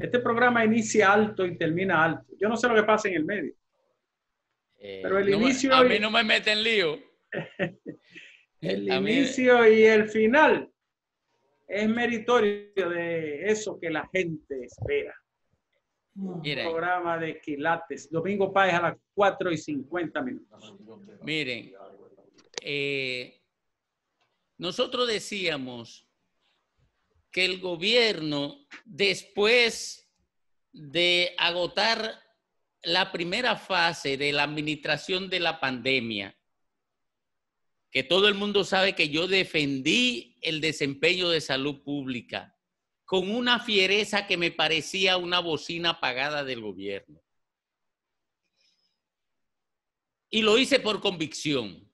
Este programa inicia alto y termina alto. Yo no sé lo que pasa en el medio. Eh, pero el inicio. a y... mí no me meten lío. el inicio y el final es meritorio de eso que la gente espera. Un programa de quilates. Domingo Páez a las 4 y 50 minutos. Miren, eh, nosotros decíamos que el gobierno, después de agotar la primera fase de la administración de la pandemia, que todo el mundo sabe que yo defendí el desempeño de salud pública con una fiereza que me parecía una bocina apagada del gobierno. Y lo hice por convicción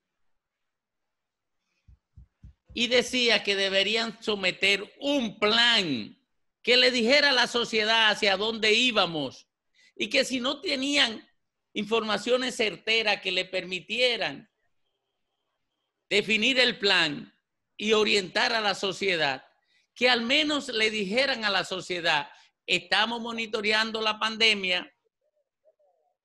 y decía que deberían someter un plan que le dijera a la sociedad hacia dónde íbamos y que si no tenían informaciones certeras que le permitieran definir el plan y orientar a la sociedad, que al menos le dijeran a la sociedad, estamos monitoreando la pandemia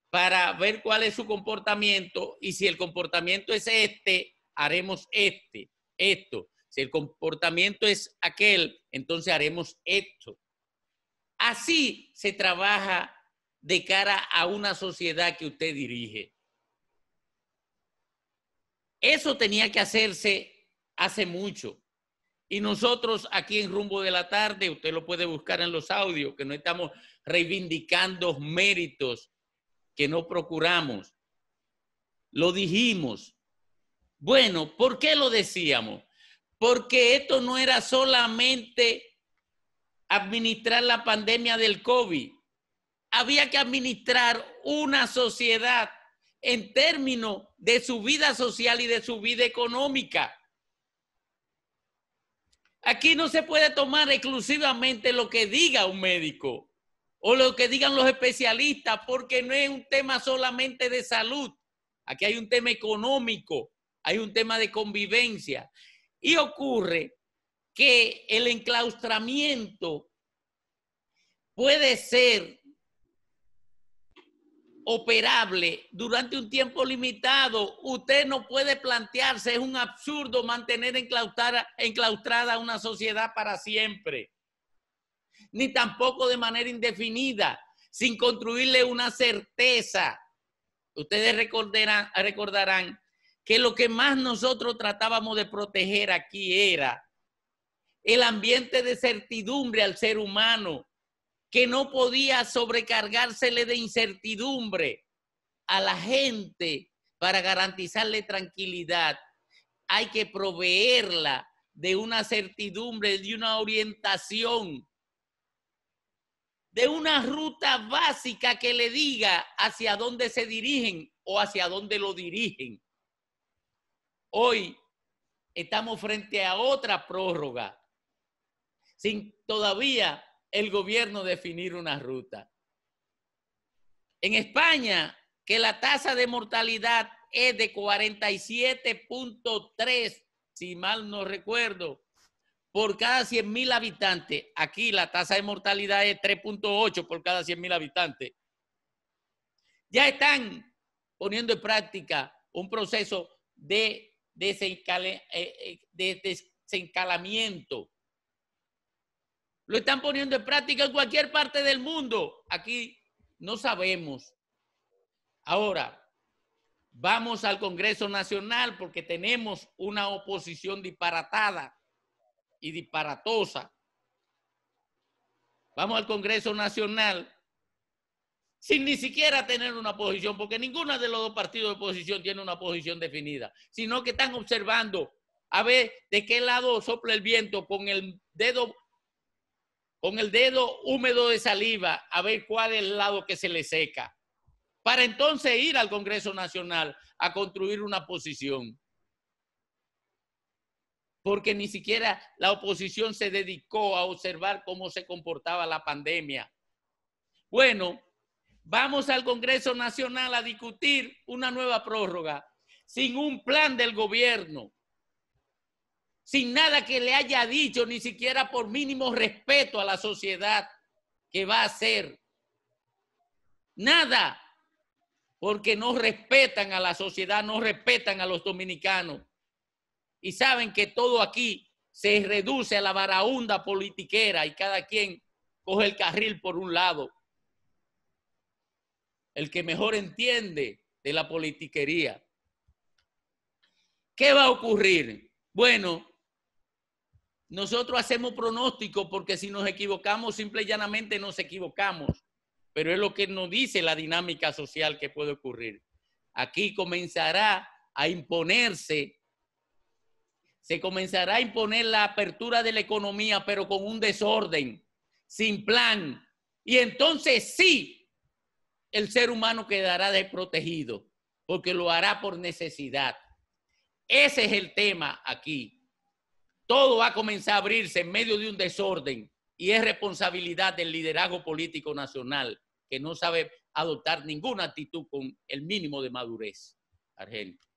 para ver cuál es su comportamiento y si el comportamiento es este, haremos este esto. Si el comportamiento es aquel, entonces haremos esto. Así se trabaja de cara a una sociedad que usted dirige. Eso tenía que hacerse hace mucho. Y nosotros aquí en Rumbo de la Tarde, usted lo puede buscar en los audios, que no estamos reivindicando méritos que no procuramos. Lo dijimos, bueno, ¿por qué lo decíamos? Porque esto no era solamente administrar la pandemia del COVID. Había que administrar una sociedad en términos de su vida social y de su vida económica. Aquí no se puede tomar exclusivamente lo que diga un médico o lo que digan los especialistas, porque no es un tema solamente de salud. Aquí hay un tema económico hay un tema de convivencia. Y ocurre que el enclaustramiento puede ser operable durante un tiempo limitado. Usted no puede plantearse, es un absurdo mantener enclaustrada, una sociedad para siempre, ni tampoco de manera indefinida, sin construirle una certeza. Ustedes recordarán, recordarán que lo que más nosotros tratábamos de proteger aquí era el ambiente de certidumbre al ser humano, que no podía sobrecargársele de incertidumbre a la gente para garantizarle tranquilidad. Hay que proveerla de una certidumbre, de una orientación, de una ruta básica que le diga hacia dónde se dirigen o hacia dónde lo dirigen. Hoy estamos frente a otra prórroga, sin todavía el gobierno definir una ruta. En España, que la tasa de mortalidad es de 47.3, si mal no recuerdo, por cada 100.000 habitantes. Aquí la tasa de mortalidad es 3.8 por cada 100.000 habitantes. Ya están poniendo en práctica un proceso de eh, eh, de desencalamiento. Lo están poniendo en práctica en cualquier parte del mundo. Aquí no sabemos. Ahora, vamos al Congreso Nacional porque tenemos una oposición disparatada y disparatosa. Vamos al Congreso Nacional sin ni siquiera tener una posición, porque ninguna de los dos partidos de oposición tiene una posición definida, sino que están observando a ver de qué lado sopla el viento con el dedo con el dedo húmedo de saliva, a ver cuál es el lado que se le seca, para entonces ir al Congreso Nacional a construir una posición. Porque ni siquiera la oposición se dedicó a observar cómo se comportaba la pandemia. Bueno, Vamos al Congreso Nacional a discutir una nueva prórroga sin un plan del gobierno, sin nada que le haya dicho, ni siquiera por mínimo respeto a la sociedad que va a hacer. Nada, porque no respetan a la sociedad, no respetan a los dominicanos. Y saben que todo aquí se reduce a la varaunda politiquera y cada quien coge el carril por un lado el que mejor entiende de la politiquería. ¿Qué va a ocurrir? Bueno, nosotros hacemos pronóstico porque si nos equivocamos, simple y llanamente nos equivocamos. Pero es lo que nos dice la dinámica social que puede ocurrir. Aquí comenzará a imponerse, se comenzará a imponer la apertura de la economía, pero con un desorden, sin plan. Y entonces sí el ser humano quedará desprotegido porque lo hará por necesidad. Ese es el tema aquí. Todo va a comenzar a abrirse en medio de un desorden y es responsabilidad del liderazgo político nacional que no sabe adoptar ninguna actitud con el mínimo de madurez. Argento.